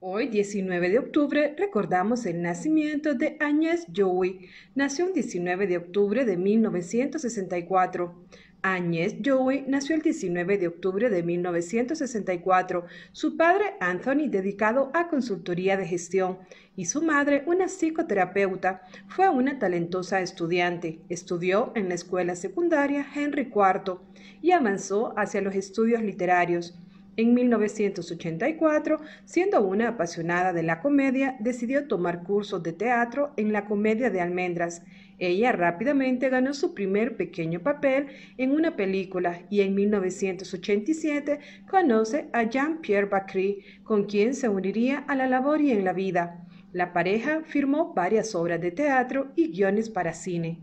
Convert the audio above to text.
Hoy, 19 de octubre, recordamos el nacimiento de Agnes Joey. Nació el 19 de octubre de 1964. Agnès Joey nació el 19 de octubre de 1964. Su padre, Anthony, dedicado a consultoría de gestión, y su madre, una psicoterapeuta, fue una talentosa estudiante. Estudió en la escuela secundaria Henry IV y avanzó hacia los estudios literarios. En 1984, siendo una apasionada de la comedia, decidió tomar cursos de teatro en la comedia de almendras. Ella rápidamente ganó su primer pequeño papel en una película y en 1987 conoce a Jean-Pierre Bacri, con quien se uniría a la labor y en la vida. La pareja firmó varias obras de teatro y guiones para cine.